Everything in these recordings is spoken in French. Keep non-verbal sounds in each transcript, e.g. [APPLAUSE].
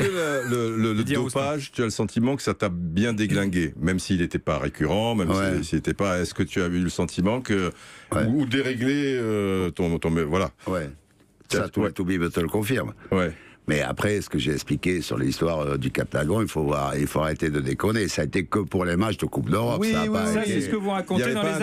le, dopage, tu as le sentiment que ça t'a bien déglingué, même s'il n'était pas récurrent, même s'il n'était pas. Est-ce que tu as eu le sentiment que ou, dérégler déréglé euh, ton, ton, voilà. Ouais. Ça, Toby te le confirme. Ouais. Mais après, ce que j'ai expliqué sur l'histoire euh, du captagon il faut voir, il faut arrêter de déconner. Ça a été que pour les matchs de Coupe d'Europe. Oui, ça, oui, c'est ce que vous racontez dans les,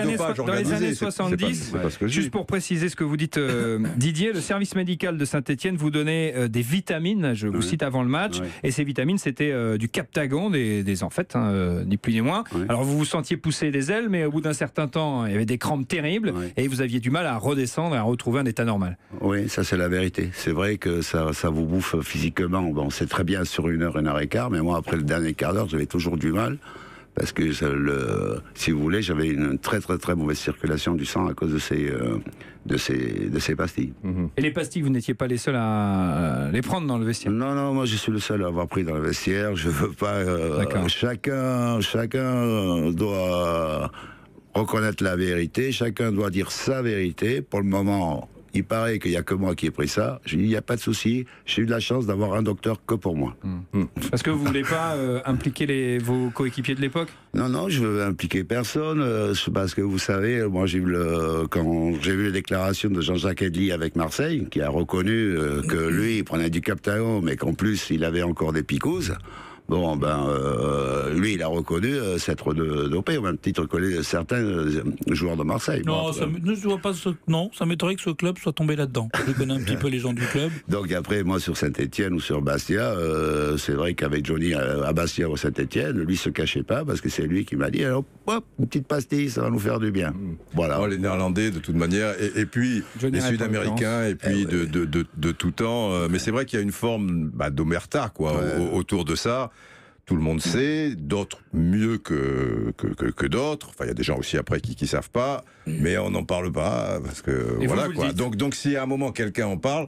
années, 70. juste pour préciser ce que vous dites, euh, [LAUGHS] Didier, le service médical de Saint-Etienne vous donnait euh, des vitamines, je vous cite avant le match, et ces vitamines, c'était du Captagon, des, des en fait, hein, ni plus ni moins. Alors vous vous sentiez pousser des ailes, mais au bout d'un certain temps, il y avait des crampes terribles, et vous aviez du mal à redescendre et à retrouver un état normal. Oui, ça c'est la vérité. C'est vrai que ça, ça vous bouffe physiquement, bon, c'est très bien sur une heure, une heure et quart, mais moi, après le dernier quart d'heure, j'avais toujours du mal. Parce que, le, si vous voulez, j'avais une très très très mauvaise circulation du sang à cause de ces, euh, de de ces pastilles. Et les pastilles, vous n'étiez pas les seuls à euh, les prendre dans le vestiaire Non, non, moi je suis le seul à avoir pris dans le vestiaire. Je veux pas. Euh, chacun, chacun doit reconnaître la vérité, chacun doit dire sa vérité. Pour le moment, il paraît qu'il n'y a que moi qui ai pris ça. J'ai dit, il n'y a pas de souci, j'ai eu de la chance d'avoir un docteur que pour moi. Hmm. Hmm. Parce que vous voulez pas euh, impliquer les, vos coéquipiers de l'époque Non, non, je ne veux impliquer personne, euh, parce que vous savez, moi j'ai le, quand j'ai vu les déclarations de Jean-Jacques Edli avec Marseille, qui a reconnu euh, que lui, il prenait du captao mais qu'en plus, il avait encore des picouses. Bon, ben, euh, lui, il a reconnu cette euh, s'être dopé, au même titre que certains euh, joueurs de Marseille. Non, ça ne vois pas non, ça m'étonnerait que ce club soit tombé là-dedans. Je connais un petit peu les gens du club. [LAUGHS] Donc après, moi, sur Saint-Etienne ou sur Bastia, c'est vrai qu'avec Johnny à Bastia ou Saint-Etienne, lui se cachait pas parce que c'est lui qui m'a dit, alors, hop, une petite pastille, ça va nous faire du bien. Hmm. Voilà. Oh, les Néerlandais, de toute manière, et, puis les Sud-Américains, et puis eh de, tout temps. mais c'est vrai qu'il y a une forme bah, d'omerta, quoi, autour de ça tout le monde sait, d'autres mieux que, que, d'autres. Enfin, il y a des gens aussi après qui ne savent pas, mais on n'en parle pas parce que voilà quoi. Donc, donc, si à un moment quelqu'un en parle,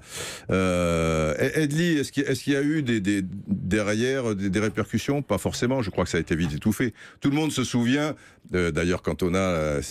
euh, est-ce qu'il y a eu des, des derrière des, répercussions Pas forcément, je crois que ça a été vite étouffé. Tout le monde se souvient, euh, d'ailleurs, Cantona euh,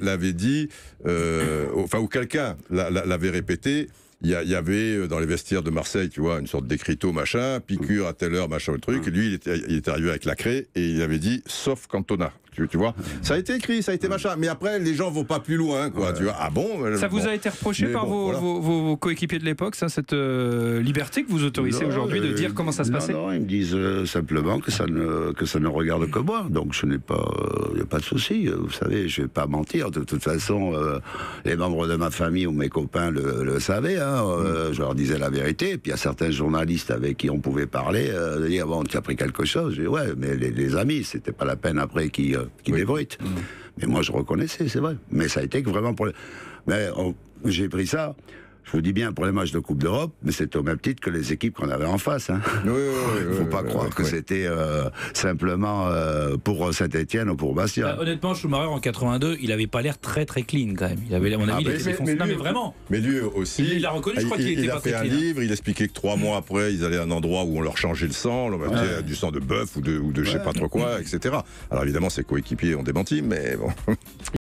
l'avait dit, euh, enfin, ou quelqu'un l'avait répété il y, avait euh, dans les vestiaires de Marseille, tu vois, une sorte d'écriteau, machin, piqûre à telle heure, machin, le truc. Mm. Lui, il était, il était, arrivé avec la craie et il avait dit, sauf Cantona. Tu, vois mmh. Ça a été écrit, ça a été mmh. machin. Mais après, les gens vont pas plus loin, quoi. Tu ah bon euh, Ça vous a été reproché par vos, coéquipiers de l'époque, ça, cette euh, liberté que vous autorisez aujourd'hui de euh, dire comment ça se passait Non, ils me disent simplement que ça, ne, que ça ne regarde que moi. Donc, je n'ai pas, il a pas de souci. Vous savez, je vais pas mentir. De toute façon, les membres de ma famille ou mes copains le, savaient. Hein. Mmh. je leur disais la vérité. puis, il y a certains journalistes avec qui on pouvait parler, euh, de dire, bon, tu as pris quelque chose. Je dis, ouais, mais les, les amis, c'était pas la peine après qu'ils qui oui. Mm. Mais moi, je reconnaissais, c'est vrai. Mais ça a été que vraiment pour Mais j'ai pris ça je vous dis bien pour les matchs de Coupe d'Europe, mais c'était au même titre que les équipes qu'on avait en face. Hein. [LAUGHS] Il ne faut pas croire que c'était euh, simplement euh, pour Saint-Etienne ou pour Bastia. Bah, honnêtement, Schumacher en 82, il n'avait pas l'air très très clean quand même. Il avait, à mon ah, avis, il non, mais, vraiment. Mais lui aussi. Il l'a reconnu, je crois qu'il était il a fait un hein. livre, il expliquait que trois mois après, ils allaient à un endroit où on leur changeait le sang, on leur du sang de bœuf ou de, ou de je sais pas trop quoi, etc. Alors évidemment, ses coéquipiers ont démenti, mais bon.